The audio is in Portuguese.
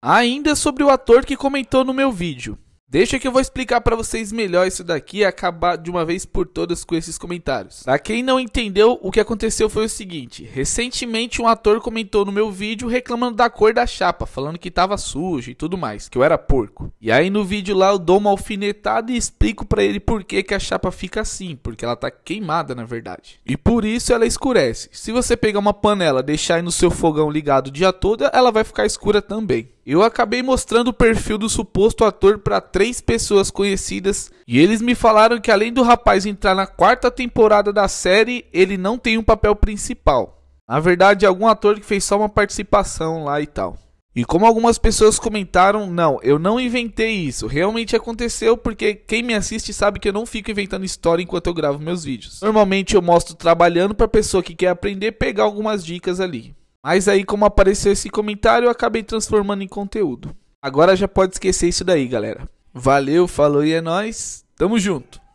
Ainda sobre o ator que comentou no meu vídeo. Deixa que eu vou explicar para vocês melhor isso daqui e acabar de uma vez por todas com esses comentários. Pra quem não entendeu, o que aconteceu foi o seguinte: recentemente um ator comentou no meu vídeo reclamando da cor da chapa, falando que tava suja e tudo mais, que eu era porco. E aí no vídeo lá eu dou uma alfinetada e explico para ele por que, que a chapa fica assim, porque ela tá queimada na verdade. E por isso ela escurece. Se você pegar uma panela, deixar aí no seu fogão ligado o dia todo, ela vai ficar escura também. Eu acabei mostrando o perfil do suposto ator para três pessoas conhecidas e eles me falaram que além do rapaz entrar na quarta temporada da série, ele não tem um papel principal. Na verdade, é algum ator que fez só uma participação lá e tal. E como algumas pessoas comentaram, não, eu não inventei isso, realmente aconteceu porque quem me assiste sabe que eu não fico inventando história enquanto eu gravo meus vídeos. Normalmente eu mostro trabalhando para pessoa que quer aprender pegar algumas dicas ali. Mas aí, como apareceu esse comentário, eu acabei transformando em conteúdo. Agora já pode esquecer isso daí, galera. Valeu, falou e é nóis. Tamo junto.